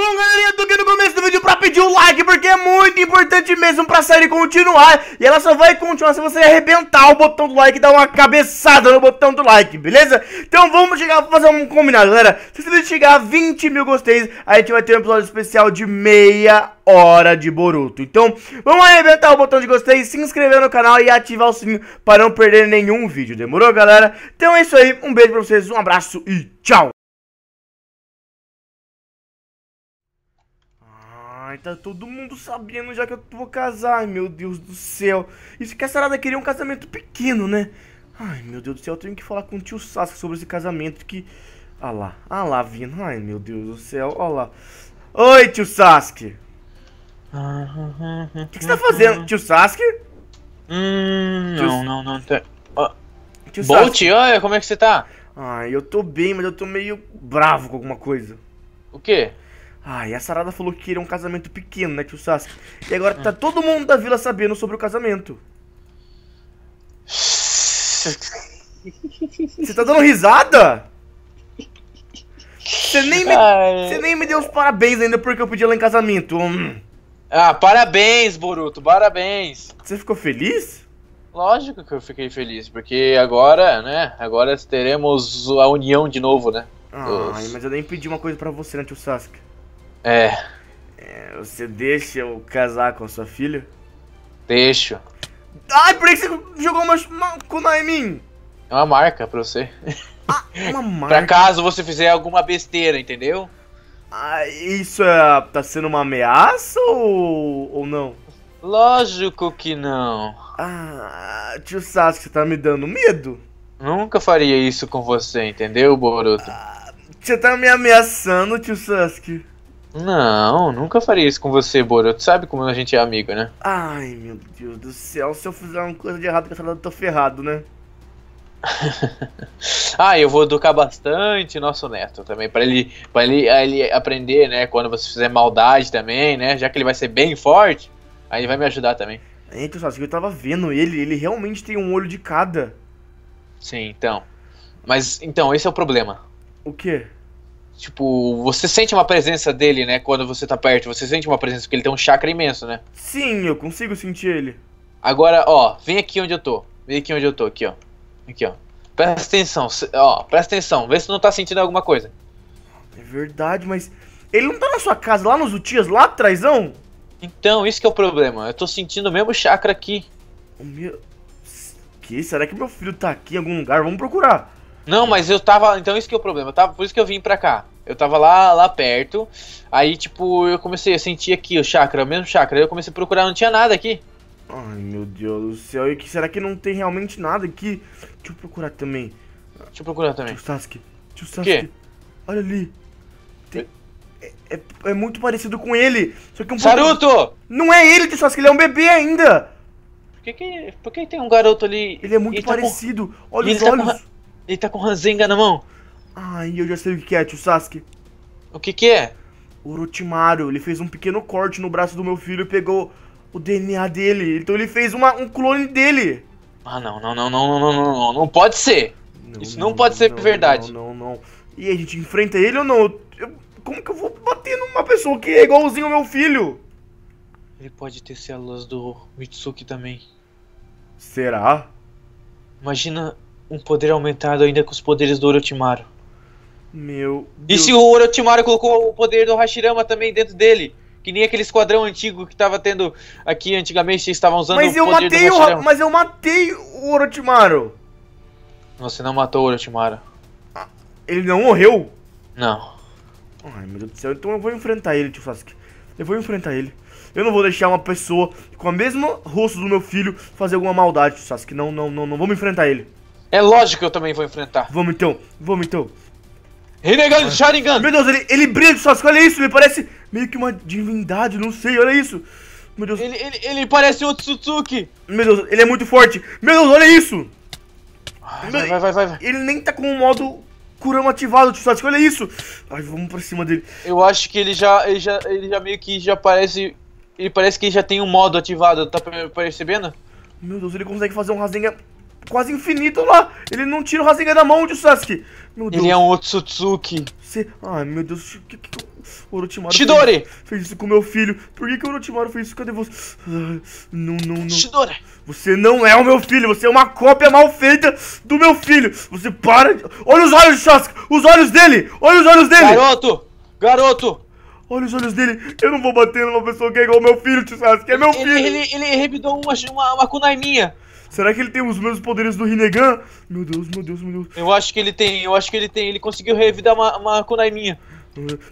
Bom, galerinha, tô aqui no começo do vídeo pra pedir o like, porque é muito importante mesmo pra série continuar. E ela só vai continuar se você arrebentar o botão do like e dar uma cabeçada no botão do like, beleza? Então vamos chegar, fazer um combinado, galera. Se você chegar a 20 mil gostei, a gente vai ter um episódio especial de meia hora de Boruto. Então, vamos arrebentar o botão de gostei, se inscrever no canal e ativar o sininho para não perder nenhum vídeo, demorou, galera? Então é isso aí, um beijo pra vocês, um abraço e tchau! tá todo mundo sabendo já que eu vou casar. Ai, meu Deus do céu. Isso que a Sarada queria um casamento pequeno, né? Ai, meu Deus do céu, eu tenho que falar com o tio Sasuke sobre esse casamento que... Ah lá, ah lá vindo. Ai, meu Deus do céu, olha lá. Oi, tio Sasuke. O que, que você tá fazendo, tio Sasuke? Hum, tio... não, não, não. Ah. Tio Bolt, olha, como é que você tá? Ai, eu tô bem, mas eu tô meio bravo com alguma coisa. O quê? O quê? Ai, a Sarada falou que era um casamento pequeno, né, tio Sasuke? E agora tá todo mundo da vila sabendo sobre o casamento. Você tá dando risada? Você nem, me, você nem me deu os parabéns ainda porque eu pedi ela em casamento. Hum. Ah, parabéns, Boruto, parabéns. Você ficou feliz? Lógico que eu fiquei feliz, porque agora, né, agora teremos a união de novo, né? Ah, mas eu nem pedi uma coisa para você, né, tio Sasuke? É. é. Você deixa eu casar com a sua filha? Deixo. Ai, por que você jogou uma, uma Kuna em mim? É uma marca pra você. Ah, uma marca? pra caso você fizer alguma besteira, entendeu? Ah, isso é, tá sendo uma ameaça ou, ou não? Lógico que não. Ah, tio Sasuke, você tá me dando medo? Nunca faria isso com você, entendeu, Boruto? Ah, você tá me ameaçando, tio Sasuke. Não, nunca faria isso com você, Boro. Tu sabe como a gente é amigo, né? Ai, meu Deus do céu. Se eu fizer uma coisa de errado com essa lata, eu tô ferrado, né? ah, eu vou educar bastante nosso neto também, para ele, pra ele, ele aprender, né? Quando você fizer maldade também, né? Já que ele vai ser bem forte, aí ele vai me ajudar também. É, então, só que eu tava vendo ele, ele realmente tem um olho de cada. Sim, então. Mas então, esse é o problema. O quê? Tipo, você sente uma presença dele, né? Quando você tá perto, você sente uma presença, porque ele tem um chakra imenso, né? Sim, eu consigo sentir ele. Agora, ó, vem aqui onde eu tô. Vem aqui onde eu tô, aqui, ó. Aqui, ó. Presta atenção, ó, presta atenção, vê se não tá sentindo alguma coisa. É verdade, mas. Ele não tá na sua casa, lá nos Utias, lá atrás, não? Então, isso que é o problema. Eu tô sentindo o mesmo chakra aqui. O meu. Que? Será que meu filho tá aqui em algum lugar? Vamos procurar. Não, mas eu tava. Então isso que é o problema. Tava, por isso que eu vim pra cá. Eu tava lá, lá perto. Aí, tipo, eu comecei a sentir aqui o chakra, o mesmo chakra. Aí eu comecei a procurar, não tinha nada aqui. Ai, meu Deus do céu. E que, será que não tem realmente nada aqui? Deixa eu procurar também. Deixa eu procurar também. Tio Sasuke. Tio Sasuke. Que? Olha ali. Tem... É, é, é, muito parecido com ele. Só que é um Saruto! Pouco... Não é ele, Tio Sasuke. Ele é um bebê ainda. Por que, que... Por que tem um garoto ali? Ele é muito ele parecido. Tá com... Olha ele os tá olhos. Com... Ele tá com o Ranzenga na mão. Ai, eu já sei o que é, tio Sasuke. O que que é? Orochimaru, ele fez um pequeno corte no braço do meu filho e pegou o DNA dele. Então ele fez uma, um clone dele. Ah, não, não, não, não, não, não, não, não pode ser. Não, Isso não, não pode não, ser verdade. Não, não, não. E a gente enfrenta ele ou não? Eu, como que eu vou bater numa pessoa que é igualzinho ao meu filho? Ele pode ter células do Mitsuki também. Será? Imagina um poder aumentado ainda com os poderes do Orochimaru. Meu. Deus. E se o Orochimaru colocou o poder do Hashirama também dentro dele? Que nem aquele esquadrão antigo que tava tendo aqui antigamente, vocês estavam usando mas o eu poder matei do Hashirama. o, Mas eu matei o Orochimaru. Você não matou o Orochimaru. ele não morreu? Não. Ai meu Deus do céu, então eu vou enfrentar ele, tio Sasuke. Eu vou enfrentar ele. Eu não vou deixar uma pessoa com o mesmo rosto do meu filho fazer alguma maldade, Sasuke. Não, não, não, não vamos enfrentar ele. É lógico que eu também vou enfrentar. Vamos então, vamos então. Renegando, ah, Sharingan! Meu Deus, ele, ele brilha de suas olha isso, ele parece meio que uma divindade, não sei, olha isso. Meu Deus. Ele, ele, ele parece um Otsutsuki. Meu Deus, ele é muito forte. Meu Deus, olha isso. Ai, vai, vai, vai, vai, Ele nem tá com o modo Kurama ativado, Tsutsatsuki, olha isso. Ai, vamos pra cima dele. Eu acho que ele já, ele já, ele já meio que já parece... Ele parece que já tem um modo ativado, tá percebendo? Meu Deus, ele consegue fazer um Rasengan quase infinito lá. Ele não tira o Rasengan da mão de Sasuke. Meu Deus. Ele é um Otsutsuki. Você... Ai, meu Deus. O que, que, que... O Orochimaru Shidori. Fez, isso com meu filho. Por que, que o Orochimaru fez isso? Cadê você? Ah, não, não, não. Shidori. Você não é o meu filho. Você é uma cópia mal feita do meu filho. Você para de... Olha os olhos de Sasuke. Os olhos dele. Olha os olhos dele. Garoto. Garoto. Olha os olhos dele. Eu não vou bater numa pessoa que é igual meu filho, tio Que É meu ele, filho. Ele, ele, ele revidou uma, uma, uma kunai minha. Será que ele tem os mesmos poderes do Rinnegan? Meu Deus, meu Deus, meu Deus. Eu acho que ele tem, eu acho que ele tem. Ele conseguiu revidar uma, uma kunai minha.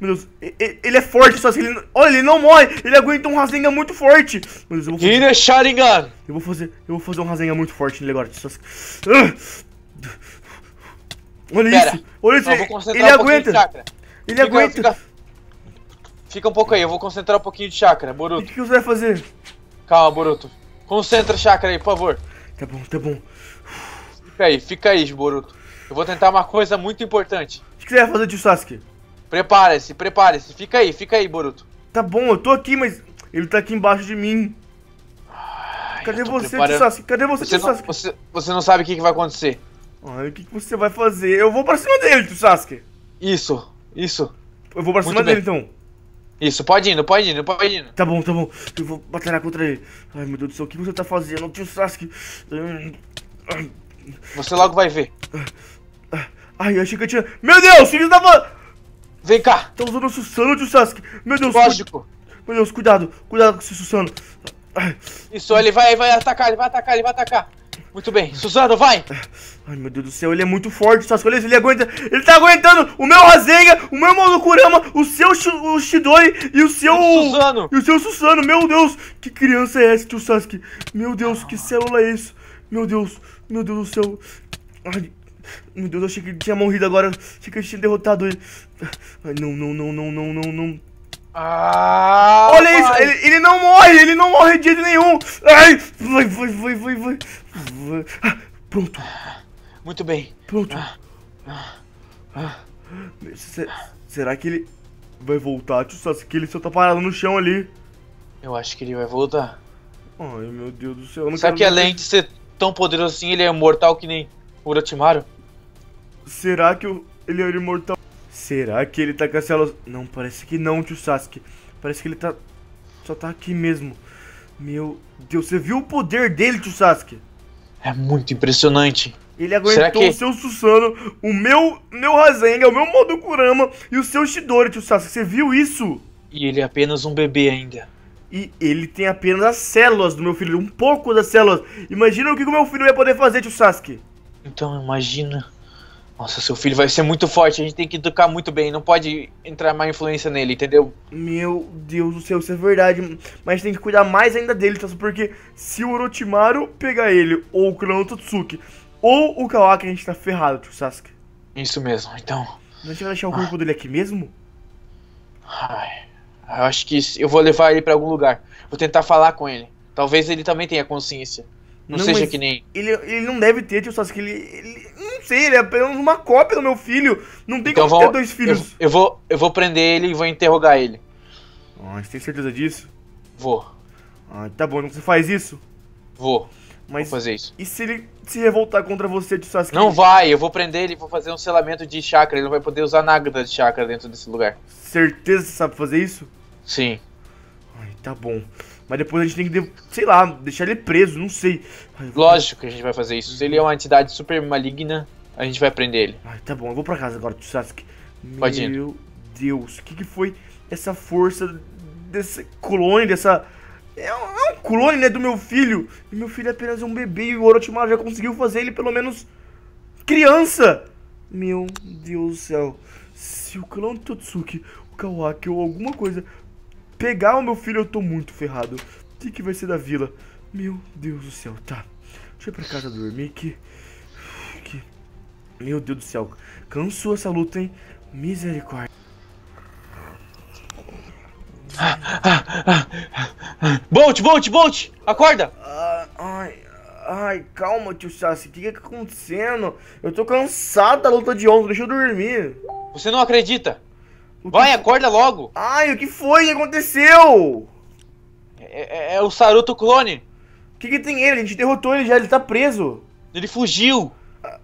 Meu Deus, ele é forte, só ele, olha, ele não morre, ele aguenta um Rasengan muito forte. Meu Deus, eu vou fazer. Ele é Sharingan. Eu vou fazer, eu vou fazer um Rasengan muito forte nele agora. Ah! Olha Pera, isso, olha isso, ele, ele aguenta. Ele aguenta. Fica um pouco aí, eu vou concentrar um pouquinho de chakra, Boruto. O que, que você vai fazer? Calma, Boruto. Concentra chakra aí, por favor. Tá bom, tá bom. Fica aí, fica aí, Boruto. Eu vou tentar uma coisa muito importante. O que você vai fazer de Sasuke? Prepare-se, prepare-se. Fica aí, fica aí, Boruto. Tá bom, eu tô aqui, mas ele tá aqui embaixo de mim. Ai, Cadê você, preparando... Sasuke? Cadê você, você Sasuke? Não, você, você, não sabe o que, que vai acontecer. Ai, o que, que você vai fazer? Eu vou pra cima dele, Sasuke. Isso, isso. Eu vou pra cima dele, então. Isso, pode indo, pode indo, pode indo. Tá bom, tá bom. Eu vou batalhar contra ele. Ai, meu Deus do céu, o que você tá fazendo? Tio Sasuke. Você logo vai ver. Ai, achei que eu tinha... Meu Deus, ele que Vem cá. Tá usando o Susano, tio Sasuke. Meu Deus. Lógico. Cu... Meu Deus, cuidado. Cuidado com esse Susano. Isso, ele vai, vai atacar, ele vai atacar, ele vai atacar. Muito bem, Suzano, vai! Ai meu Deus do céu, ele é muito forte, suas coisas, ele aguenta. Ele tá aguentando o meu Rasenga, o meu Malukurama, o seu o Shidori e o seu. Suzano! E o seu Suzano, meu Deus! Que criança é essa, tio Sasuke? Meu Deus, que célula é isso? Meu Deus, meu Deus do céu. Ai, meu Deus, eu achei que ele tinha morrido agora. Achei que ele tinha derrotado ele. Ai, não, não, não, não, não, não, não. Ah, Olha pai. isso, ele, ele, não morre, ele não morre de jeito nenhum. Ai, vai, vai, vai, vai, vai. Ah, pronto. Muito bem. Pronto. Ah, ah, ah. será que ele vai voltar, tio que Ele só tá parado no chão ali. Eu acho que ele vai voltar. Ai, meu Deus do céu. Será que além de ser tão poderoso assim, ele é imortal que nem Uratimaru? Será que eu, ele é imortal? Será que ele tá com Não, parece que não, tio Sasuke. Parece que ele tá... Só tá aqui mesmo. Meu Deus, você viu o poder dele, tio Sasuke? É muito impressionante. Ele aguentou que... o seu Susano, o meu, meu Rasengan, o meu Modo Kurama e o seu Shidori, tio Sasuke. Você viu isso? E ele é apenas um bebê ainda. E ele tem apenas as células do meu filho, um pouco das células. Imagina o que o meu filho ia poder fazer, tio Sasuke. Então, imagina. Nossa, seu filho vai ser muito forte, a gente tem que educar muito bem, não pode entrar mais influência nele, entendeu? Meu Deus do céu, isso é verdade. Mas tem que cuidar mais ainda dele, tá? Porque se o Orochimaru pegar ele, ou o Kurano Totsuki, ou o Kawaki, a gente tá ferrado, tio Sasuke. Isso mesmo, então. A gente vai deixar o corpo ah. dele aqui mesmo? Ai, eu acho que eu vou levar ele para algum lugar. Vou tentar falar com ele. Talvez ele também tenha consciência. Não, não seja que nem. Ele, ele não deve ter, tio Sasuke. Ele, ele sei, ele é apenas uma cópia do meu filho. Não tem então como vou, ter dois filhos. Eu, eu, vou, eu vou prender ele e vou interrogar ele. Ah, você tem certeza disso? Vou. Ah, tá bom, então você faz isso? Vou. Mas vou fazer isso. E se ele se revoltar contra você de Sasuke? Não vai, eu vou prender ele, vou fazer um selamento de chakra, ele não vai poder usar nada de chakra dentro desse lugar. Certeza que você sabe fazer isso? Sim. Ai, tá bom. Mas depois a gente tem que, sei lá, deixar ele preso, não sei. Lógico que a gente vai fazer isso. Se ele é uma entidade super maligna, a gente vai prender ele. Ai, tá bom, eu vou pra casa agora, Sasuke. Pode Meu Deus, o que, que foi essa força desse clone, dessa. É, é um, clone, né, do meu filho. E meu filho é apenas um bebê e o Orochimaru já conseguiu fazer ele pelo menos criança. Meu Deus do céu. Se o clone Totsuki, o Kawaki ou alguma coisa pegar o meu filho, eu tô muito ferrado. O que, que vai ser da vila? Meu Deus do céu, tá. Deixa eu ir pra casa dormir que... que... Meu Deus do céu, cansou essa luta, hein? Misericórdia. Bolt, Bolt, Bolt! Acorda! Ah, ai, ai, calma, tio Sassi. O que, que tá acontecendo? Eu tô cansado da luta de ontem, deixa eu dormir. Você não acredita? Vai, acorda logo! Ai, o que foi? O que aconteceu? É, é, é, é o Saruto clone. O que, que tem ele? A gente derrotou ele já, ele tá preso. Ele fugiu. Ah.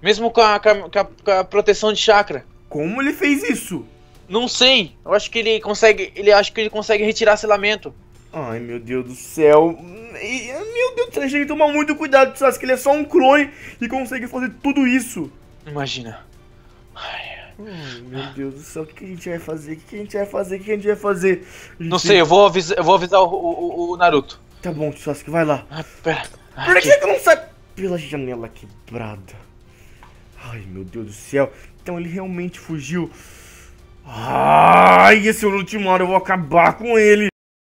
Mesmo com a, com, a, com a, proteção de chakra. Como ele fez isso? Não sei. Eu acho que ele consegue. Ele acho que ele consegue retirar selamento. Ai meu Deus do céu. Meu Deus do céu, a gente tem que tomar muito cuidado, que Ele é só um clone e consegue fazer tudo isso. Imagina. Ai meu Deus do céu, o que, a gente vai fazer? O que, a gente vai fazer? O que, a gente vai fazer? Gente... Não sei, eu vou avisar, eu vou avisar o, o, o Naruto. Tá bom, Sasuke, vai lá. Ah, pera. Ah, Por que, que não sai pela janela quebrada? Ai, meu Deus do céu. Então ele realmente fugiu. Ai, esse é o último hora, eu vou acabar com ele.